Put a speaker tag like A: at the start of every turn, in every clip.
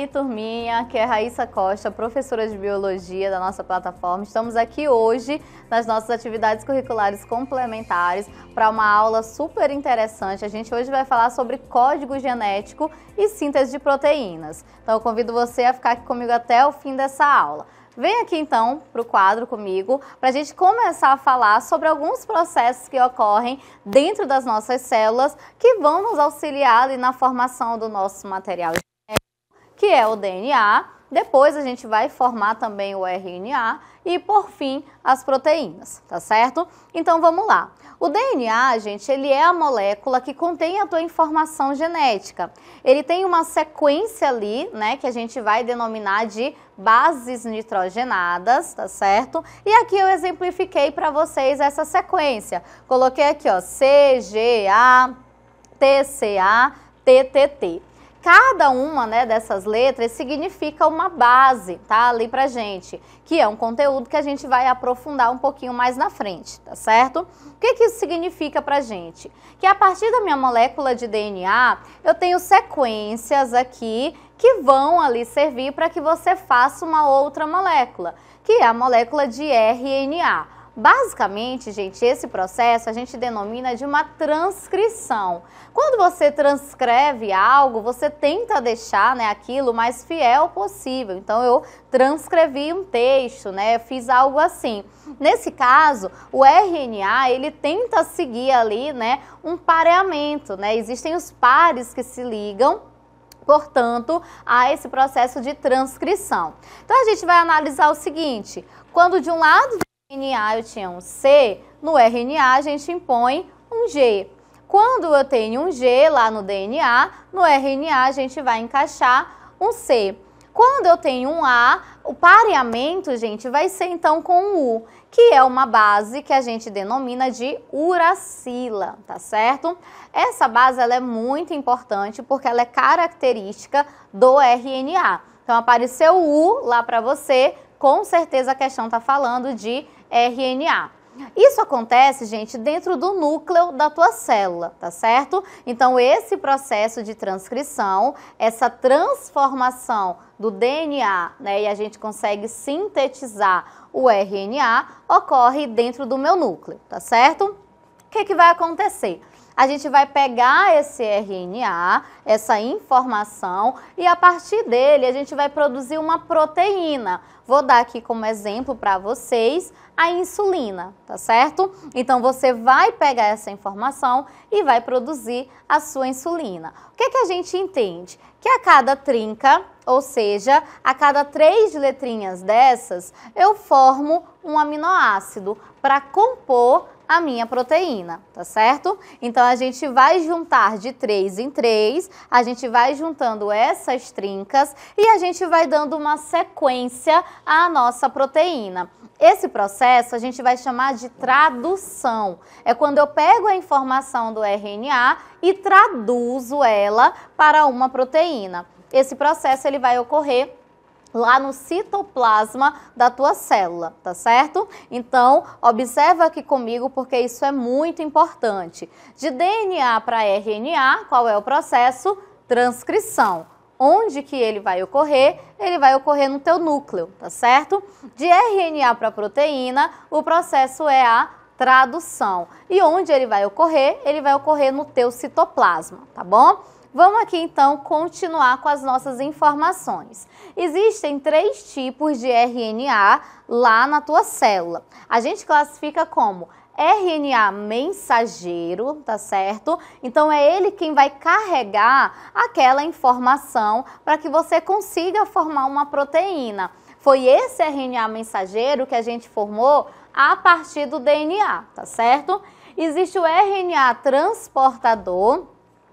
A: aí, turminha? Aqui é Raíssa Costa, professora de Biologia da nossa plataforma. Estamos aqui hoje nas nossas atividades curriculares complementares para uma aula super interessante. A gente hoje vai falar sobre código genético e síntese de proteínas. Então, eu convido você a ficar aqui comigo até o fim dessa aula. Vem aqui então para o quadro comigo para a gente começar a falar sobre alguns processos que ocorrem dentro das nossas células que vão nos auxiliar na formação do nosso material que é o DNA. Depois a gente vai formar também o RNA e por fim as proteínas, tá certo? Então vamos lá. O DNA, gente, ele é a molécula que contém a tua informação genética. Ele tem uma sequência ali, né, que a gente vai denominar de bases nitrogenadas, tá certo? E aqui eu exemplifiquei para vocês essa sequência. Coloquei aqui, ó, CGA, TCA, TTT. Cada uma né, dessas letras significa uma base, tá? Ali pra gente, que é um conteúdo que a gente vai aprofundar um pouquinho mais na frente, tá certo? O que, que isso significa pra gente? Que a partir da minha molécula de DNA, eu tenho sequências aqui que vão ali servir para que você faça uma outra molécula, que é a molécula de RNA. Basicamente, gente, esse processo a gente denomina de uma transcrição. Quando você transcreve algo, você tenta deixar né, aquilo mais fiel possível. Então, eu transcrevi um texto, né, fiz algo assim. Nesse caso, o RNA ele tenta seguir ali né, um pareamento. Né? Existem os pares que se ligam portanto, a esse processo de transcrição. Então a gente vai analisar o seguinte: quando de um lado RNA eu tinha um C, no RNA a gente impõe um G. Quando eu tenho um G lá no DNA, no RNA a gente vai encaixar um C. Quando eu tenho um A, o pareamento, gente, vai ser então com o U, que é uma base que a gente denomina de uracila, tá certo? Essa base ela é muito importante porque ela é característica do RNA. Então apareceu o U lá para você, com certeza a questão está falando de RNA. Isso acontece, gente, dentro do núcleo da tua célula, tá certo? Então, esse processo de transcrição, essa transformação do DNA, né, e a gente consegue sintetizar o RNA, ocorre dentro do meu núcleo, tá certo? O que, é que vai acontecer? A gente vai pegar esse RNA, essa informação, e a partir dele a gente vai produzir uma proteína. Vou dar aqui como exemplo para vocês a insulina, tá certo? Então você vai pegar essa informação e vai produzir a sua insulina. O que, é que a gente entende? Que a cada trinca, ou seja, a cada três letrinhas dessas, eu formo um aminoácido para compor a minha proteína, tá certo? Então a gente vai juntar de 3 em 3, a gente vai juntando essas trincas e a gente vai dando uma sequência à nossa proteína. Esse processo a gente vai chamar de tradução. É quando eu pego a informação do RNA e traduzo ela para uma proteína. Esse processo ele vai ocorrer lá no citoplasma da tua célula, tá certo? Então, observa aqui comigo porque isso é muito importante. De DNA para RNA, qual é o processo? Transcrição. Onde que ele vai ocorrer? Ele vai ocorrer no teu núcleo, tá certo? De RNA para proteína, o processo é a tradução. E onde ele vai ocorrer? Ele vai ocorrer no teu citoplasma, tá bom? Vamos aqui então continuar com as nossas informações. Existem três tipos de RNA lá na tua célula. A gente classifica como RNA mensageiro, tá certo? Então é ele quem vai carregar aquela informação para que você consiga formar uma proteína. Foi esse RNA mensageiro que a gente formou a partir do DNA, tá certo? Existe o RNA transportador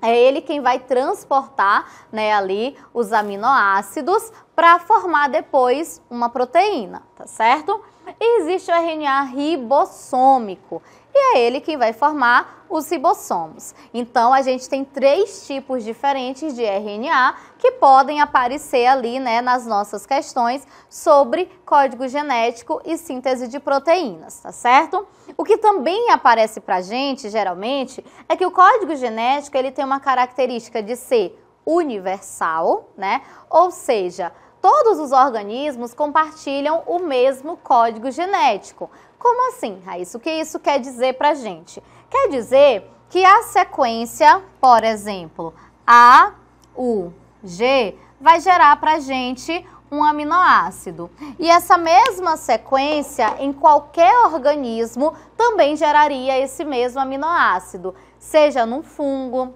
A: é ele quem vai transportar né, ali os aminoácidos para formar depois uma proteína, tá certo? E existe o RNA ribossômico e é ele quem vai formar os ribossomos. Então a gente tem três tipos diferentes de RNA que podem aparecer ali, né, nas nossas questões sobre código genético e síntese de proteínas, tá certo? O que também aparece pra gente, geralmente, é que o código genético, ele tem uma característica de ser universal, né? Ou seja, todos os organismos compartilham o mesmo código genético, como assim, Raíssa? O que isso quer dizer para gente? Quer dizer que a sequência, por exemplo, A, U, G, vai gerar para gente um aminoácido. E essa mesma sequência em qualquer organismo também geraria esse mesmo aminoácido, seja num fungo,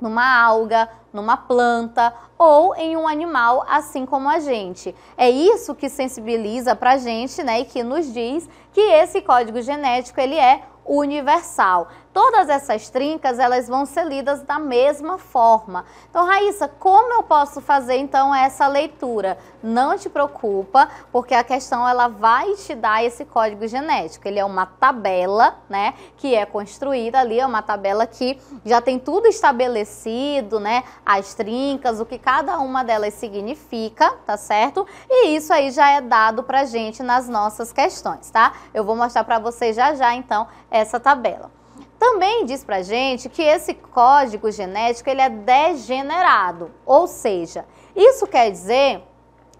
A: numa alga, numa planta ou em um animal assim como a gente. É isso que sensibiliza para a gente né, e que nos diz que esse código genético ele é universal. Todas essas trincas, elas vão ser lidas da mesma forma. Então, Raíssa, como eu posso fazer então essa leitura? Não te preocupa, porque a questão ela vai te dar esse código genético. Ele é uma tabela, né, que é construída ali, é uma tabela que já tem tudo estabelecido, né, as trincas, o que cada uma delas significa, tá certo? E isso aí já é dado pra gente nas nossas questões, tá? Eu vou mostrar para vocês já já então essa tabela. Também diz pra gente que esse código genético ele é degenerado, ou seja, isso quer dizer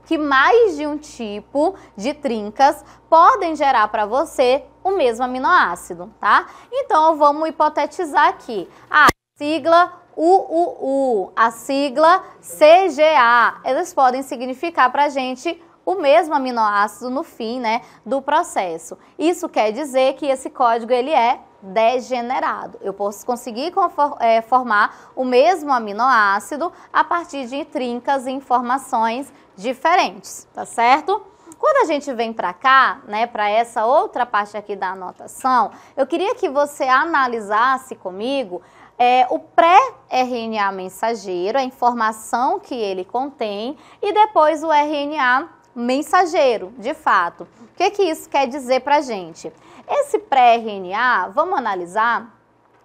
A: que mais de um tipo de trincas podem gerar para você o mesmo aminoácido, tá? Então vamos hipotetizar aqui. A sigla UUU, a sigla CGA, elas podem significar para gente o mesmo aminoácido no fim né, do processo. Isso quer dizer que esse código ele é degenerado. Eu posso conseguir é, formar o mesmo aminoácido a partir de trincas e informações diferentes, tá certo? Quando a gente vem para cá, né, para essa outra parte aqui da anotação, eu queria que você analisasse comigo é, o pré-RNA mensageiro, a informação que ele contém, e depois o RNA mensageiro, de fato. O que, que isso quer dizer para a gente? Esse pré-RNA, vamos analisar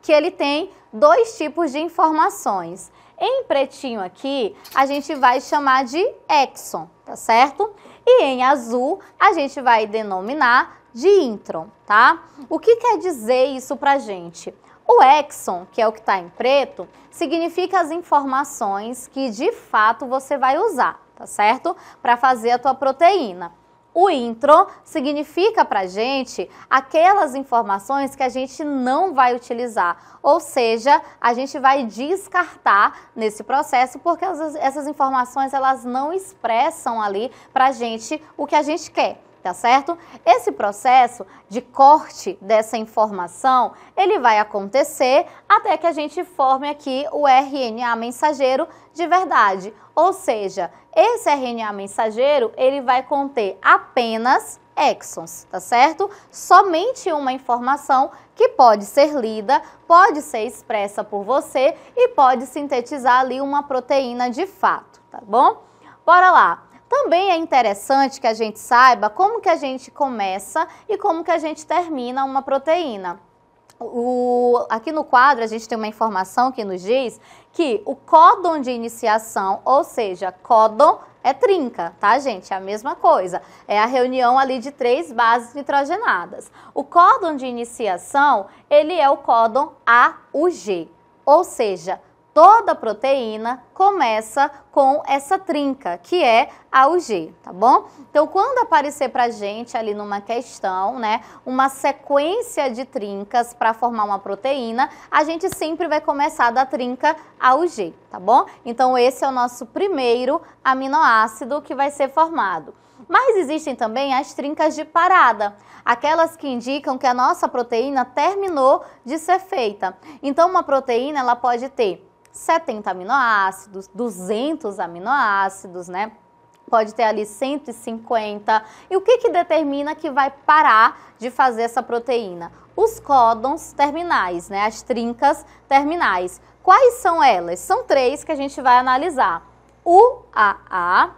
A: que ele tem dois tipos de informações. Em pretinho aqui, a gente vai chamar de exon, tá certo? E em azul, a gente vai denominar de intron, tá? O que quer dizer isso pra gente? O exon, que é o que está em preto, significa as informações que de fato você vai usar tá certo? Para fazer a tua proteína. O intro significa para gente aquelas informações que a gente não vai utilizar, ou seja, a gente vai descartar nesse processo porque essas informações elas não expressam ali para gente o que a gente quer tá certo? Esse processo de corte dessa informação, ele vai acontecer até que a gente forme aqui o RNA mensageiro de verdade. Ou seja, esse RNA mensageiro, ele vai conter apenas exons, tá certo? Somente uma informação que pode ser lida, pode ser expressa por você e pode sintetizar ali uma proteína de fato, tá bom? Bora lá. Também é interessante que a gente saiba como que a gente começa e como que a gente termina uma proteína. O, aqui no quadro a gente tem uma informação que nos diz que o códon de iniciação, ou seja, códon é trinca, tá, gente? É a mesma coisa. É a reunião ali de três bases nitrogenadas. O códon de iniciação, ele é o códon AUG, ou seja, Toda proteína começa com essa trinca, que é a UG, tá bom? Então, quando aparecer pra gente ali numa questão, né, uma sequência de trincas para formar uma proteína, a gente sempre vai começar da trinca AUG, tá bom? Então, esse é o nosso primeiro aminoácido que vai ser formado. Mas existem também as trincas de parada, aquelas que indicam que a nossa proteína terminou de ser feita. Então, uma proteína ela pode ter 70 aminoácidos, 200 aminoácidos, né? Pode ter ali 150. E o que, que determina que vai parar de fazer essa proteína? Os códons terminais, né? As trincas terminais. Quais são elas? São três que a gente vai analisar: UAA,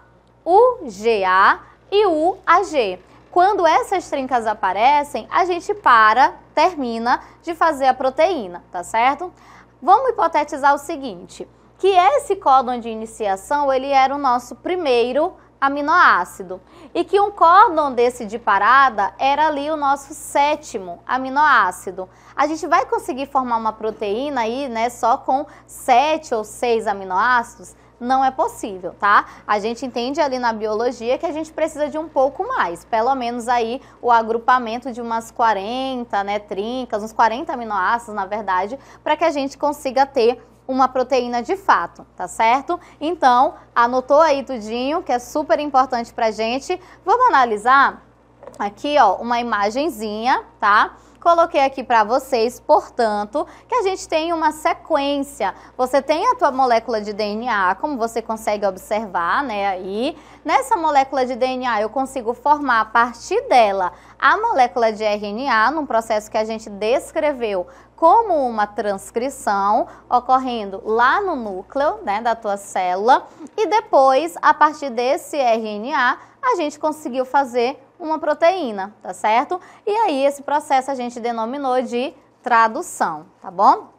A: UGA e UAG. Quando essas trincas aparecem, a gente para, termina de fazer a proteína, tá certo? Vamos hipotetizar o seguinte, que esse códon de iniciação, ele era o nosso primeiro aminoácido e que um códon desse de parada era ali o nosso sétimo aminoácido. A gente vai conseguir formar uma proteína aí, né, só com sete ou seis aminoácidos? não é possível, tá? A gente entende ali na biologia que a gente precisa de um pouco mais, pelo menos aí o agrupamento de umas 40, né, trincas, uns 40 aminoácidos, na verdade, para que a gente consiga ter uma proteína de fato, tá certo? Então, anotou aí tudinho, que é super importante pra gente. Vamos analisar aqui, ó, uma imagenzinha, tá? coloquei aqui para vocês, portanto, que a gente tem uma sequência. Você tem a tua molécula de DNA, como você consegue observar, né, aí. Nessa molécula de DNA, eu consigo formar a partir dela a molécula de RNA, num processo que a gente descreveu como uma transcrição ocorrendo lá no núcleo né, da tua célula e depois, a partir desse RNA, a gente conseguiu fazer uma proteína, tá certo? E aí esse processo a gente denominou de tradução, tá bom?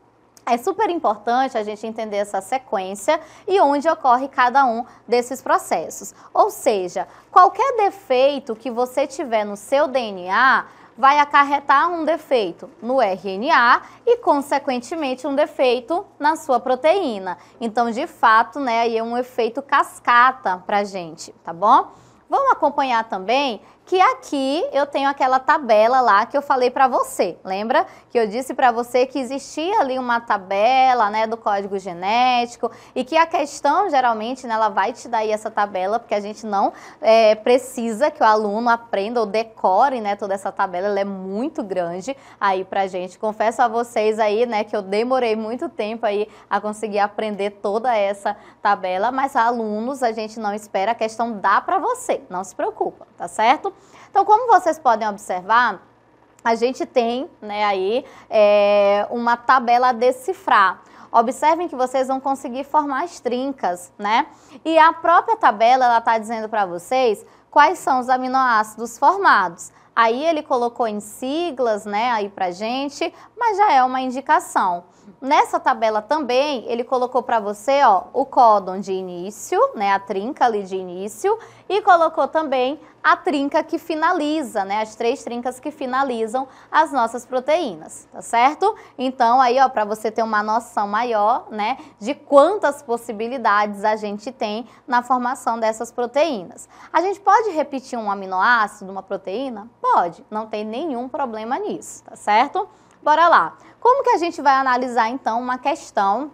A: É super importante a gente entender essa sequência e onde ocorre cada um desses processos. Ou seja, qualquer defeito que você tiver no seu DNA vai acarretar um defeito no RNA e, consequentemente, um defeito na sua proteína. Então, de fato, né, aí é um efeito cascata pra gente, tá bom? Vamos acompanhar também que aqui eu tenho aquela tabela lá que eu falei para você. Lembra que eu disse para você que existia ali uma tabela, né, do código genético e que a questão geralmente, né, ela vai te dar aí essa tabela porque a gente não é, precisa que o aluno aprenda ou decore, né, toda essa tabela. Ela é muito grande aí para gente. Confesso a vocês aí, né, que eu demorei muito tempo aí a conseguir aprender toda essa tabela, mas alunos a gente não espera. A questão dá para você, não se preocupa, tá certo? Então, como vocês podem observar, a gente tem né, aí é, uma tabela a decifrar. Observem que vocês vão conseguir formar as trincas, né? E a própria tabela, ela está dizendo para vocês quais são os aminoácidos formados. Aí ele colocou em siglas, né, aí pra gente, mas já é uma indicação. Nessa tabela também, ele colocou para você, ó, o códon de início, né, a trinca ali de início, e colocou também a trinca que finaliza, né? As três trincas que finalizam as nossas proteínas, tá certo? Então aí, ó, para você ter uma noção maior, né, de quantas possibilidades a gente tem na formação dessas proteínas. A gente pode repetir um aminoácido, uma proteína? Pode, não tem nenhum problema nisso, tá certo? Bora lá. Como que a gente vai analisar então uma questão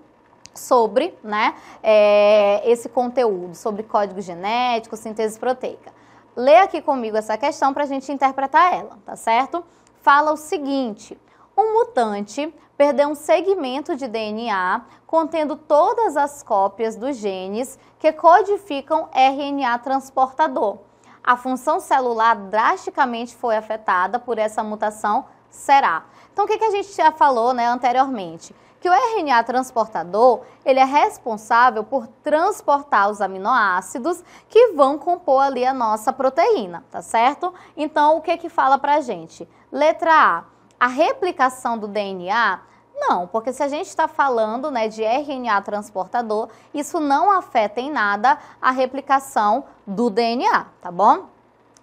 A: sobre né, é, esse conteúdo, sobre código genético, síntese proteica. Lê aqui comigo essa questão para a gente interpretar ela, tá certo? Fala o seguinte: um mutante perdeu um segmento de DNA contendo todas as cópias dos genes que codificam RNA transportador. A função celular drasticamente foi afetada por essa mutação, será? Então, o que, que a gente já falou né, anteriormente? que o RNA transportador ele é responsável por transportar os aminoácidos que vão compor ali a nossa proteína, tá certo? Então, o que que fala pra gente? Letra A, a replicação do DNA não, porque se a gente está falando né, de RNA transportador, isso não afeta em nada a replicação do DNA, tá bom?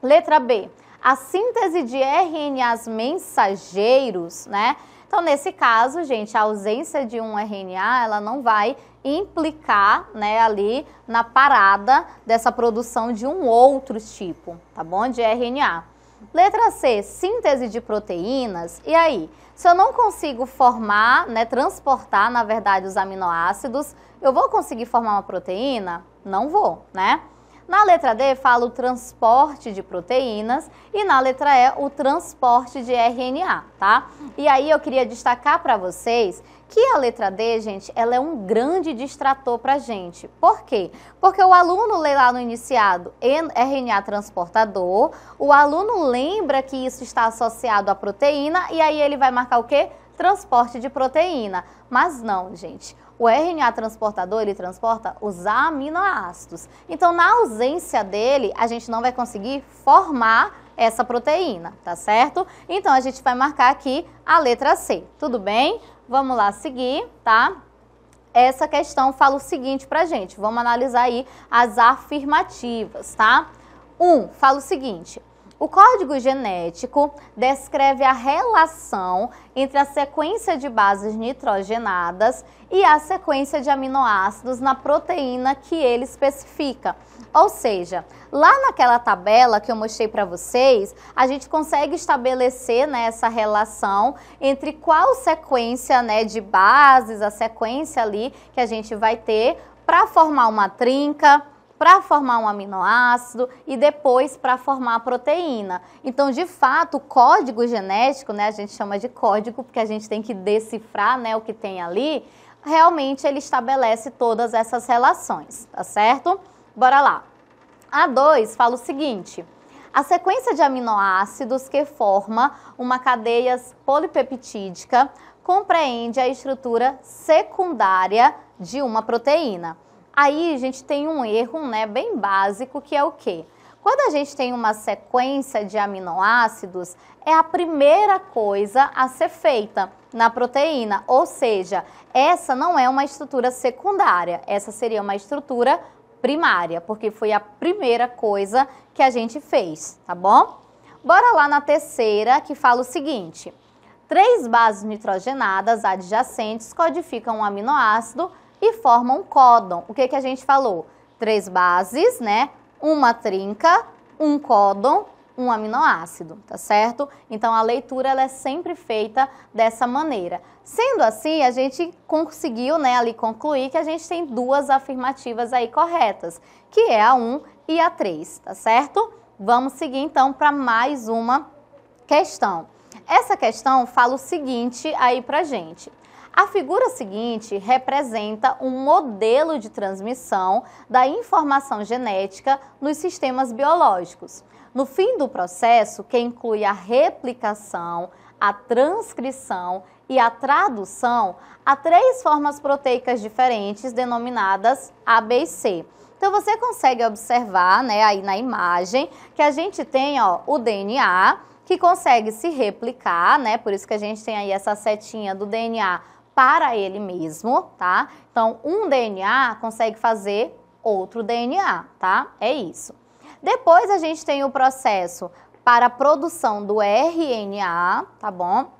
A: Letra B, a síntese de RNAs mensageiros, né? Então, nesse caso, gente, a ausência de um RNA, ela não vai implicar, né, ali na parada dessa produção de um outro tipo, tá bom? De RNA. Letra C, síntese de proteínas. E aí? Se eu não consigo formar, né, transportar, na verdade, os aminoácidos, eu vou conseguir formar uma proteína? Não vou, né? Na letra D fala o transporte de proteínas e na letra E o transporte de RNA, tá? E aí eu queria destacar para vocês que a letra D, gente, ela é um grande distrator para gente. Por quê? Porque o aluno lê lá no iniciado RNA transportador, o aluno lembra que isso está associado à proteína e aí ele vai marcar o quê? Transporte de proteína. Mas não, gente. O RNA transportador, ele transporta os aminoácidos. Então, na ausência dele, a gente não vai conseguir formar essa proteína, tá certo? Então, a gente vai marcar aqui a letra C, tudo bem? Vamos lá seguir, tá? Essa questão fala o seguinte pra gente, vamos analisar aí as afirmativas, tá? Um, fala o seguinte, o código genético descreve a relação entre a sequência de bases nitrogenadas e a sequência de aminoácidos na proteína que ele especifica. Ou seja, lá naquela tabela que eu mostrei para vocês, a gente consegue estabelecer né, essa relação entre qual sequência né, de bases, a sequência ali que a gente vai ter para formar uma trinca, para formar um aminoácido e depois para formar a proteína. Então, de fato, o código genético, né, a gente chama de código porque a gente tem que decifrar, né, o que tem ali, realmente ele estabelece todas essas relações, tá certo? Bora lá. A2 fala o seguinte: a sequência de aminoácidos que forma uma cadeia polipeptídica compreende a estrutura secundária de uma proteína. Aí a gente tem um erro, né, bem básico, que é o quê? Quando a gente tem uma sequência de aminoácidos, é a primeira coisa a ser feita na proteína, ou seja, essa não é uma estrutura secundária, essa seria uma estrutura primária, porque foi a primeira coisa que a gente fez, tá bom? Bora lá na terceira, que fala o seguinte: três bases nitrogenadas adjacentes codificam um aminoácido e forma um códon. O que, que a gente falou? Três bases, né? Uma trinca, um códon, um aminoácido, tá certo? Então a leitura ela é sempre feita dessa maneira. Sendo assim, a gente conseguiu, né, ali concluir que a gente tem duas afirmativas aí corretas, que é a 1 e a 3, tá certo? Vamos seguir então para mais uma questão. Essa questão fala o seguinte aí pra gente. A figura seguinte representa um modelo de transmissão da informação genética nos sistemas biológicos. No fim do processo, que inclui a replicação, a transcrição e a tradução, há três formas proteicas diferentes denominadas ABC. Então você consegue observar, né, aí na imagem, que a gente tem, ó, o DNA que consegue se replicar, né? Por isso que a gente tem aí essa setinha do DNA para ele mesmo, tá? Então, um DNA consegue fazer outro DNA, tá? É isso. Depois a gente tem o processo para a produção do RNA, tá bom?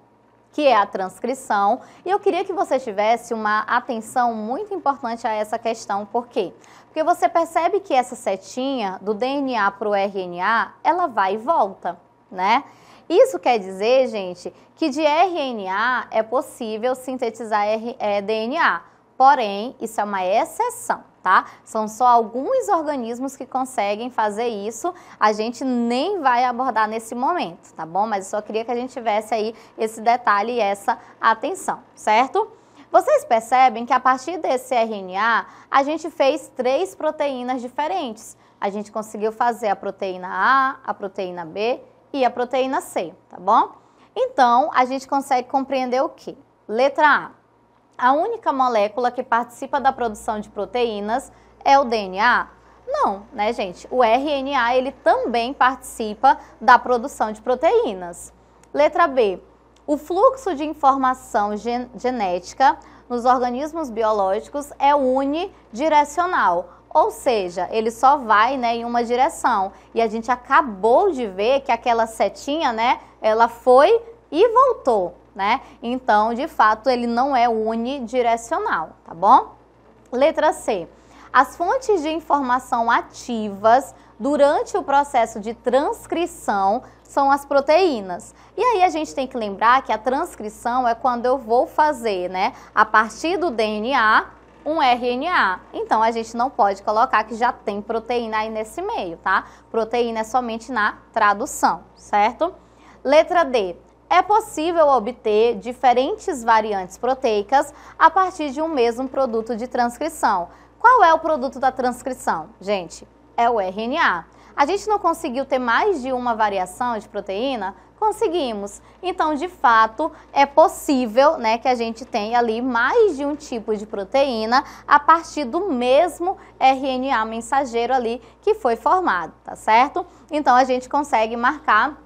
A: que é a transcrição. E eu queria que você tivesse uma atenção muito importante a essa questão, por quê? Porque você percebe que essa setinha do DNA para o RNA, ela vai e volta, né? Isso quer dizer, gente, que de RNA é possível sintetizar eh, DNA, porém, isso é uma exceção. Tá? São só alguns organismos que conseguem fazer isso. A gente nem vai abordar nesse momento, tá bom? Mas eu só queria que a gente tivesse aí esse detalhe e essa atenção, certo? Vocês percebem que a partir desse RNA, a gente fez três proteínas diferentes. A gente conseguiu fazer a proteína A, a proteína B e a proteína C, tá bom? Então, a gente consegue compreender o que? Letra A. A única molécula que participa da produção de proteínas é o DNA? Não, né, gente? O RNA, ele também participa da produção de proteínas. Letra B. O fluxo de informação gen genética nos organismos biológicos é unidirecional ou seja, ele só vai né, em uma direção. E a gente acabou de ver que aquela setinha, né, ela foi e voltou, né? Então, de fato, ele não é unidirecional, tá bom? Letra C. As fontes de informação ativas durante o processo de transcrição são as proteínas. E aí a gente tem que lembrar que a transcrição é quando eu vou fazer, né, a partir do DNA um RNA. Então a gente não pode colocar que já tem proteína aí nesse meio, tá? Proteína é somente na tradução, certo? Letra D. É possível obter diferentes variantes proteicas a partir de um mesmo produto de transcrição. Qual é o produto da transcrição? Gente, é o RNA. A gente não conseguiu ter mais de uma variação de proteína? Conseguimos. Então, de fato, é possível né, que a gente tenha ali mais de um tipo de proteína a partir do mesmo RNA mensageiro ali que foi formado, tá certo? Então, a gente consegue marcar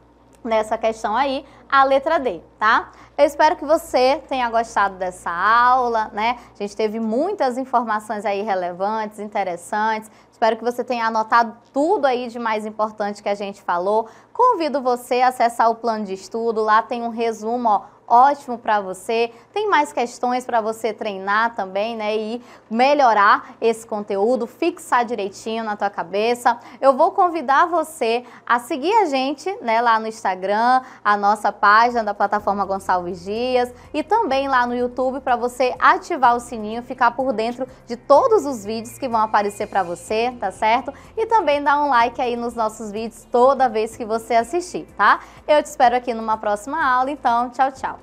A: nessa questão aí a letra D, tá? Eu espero que você tenha gostado dessa aula, né? A gente teve muitas informações aí relevantes, interessantes. Espero que você tenha anotado tudo aí de mais importante que a gente falou. Convido você a acessar o plano de estudo, lá tem um resumo ó, ótimo para você. Tem mais questões para você treinar também, né? E melhorar esse conteúdo, fixar direitinho na tua cabeça. Eu vou convidar você a seguir a gente, né, lá no Instagram, a nossa página da plataforma Gonçalves Dias e também lá no YouTube para você ativar o sininho, ficar por dentro de todos os vídeos que vão aparecer para você, tá certo? E também dar um like aí nos nossos vídeos toda vez que você assistir, tá? Eu te espero aqui numa próxima aula, então tchau, tchau.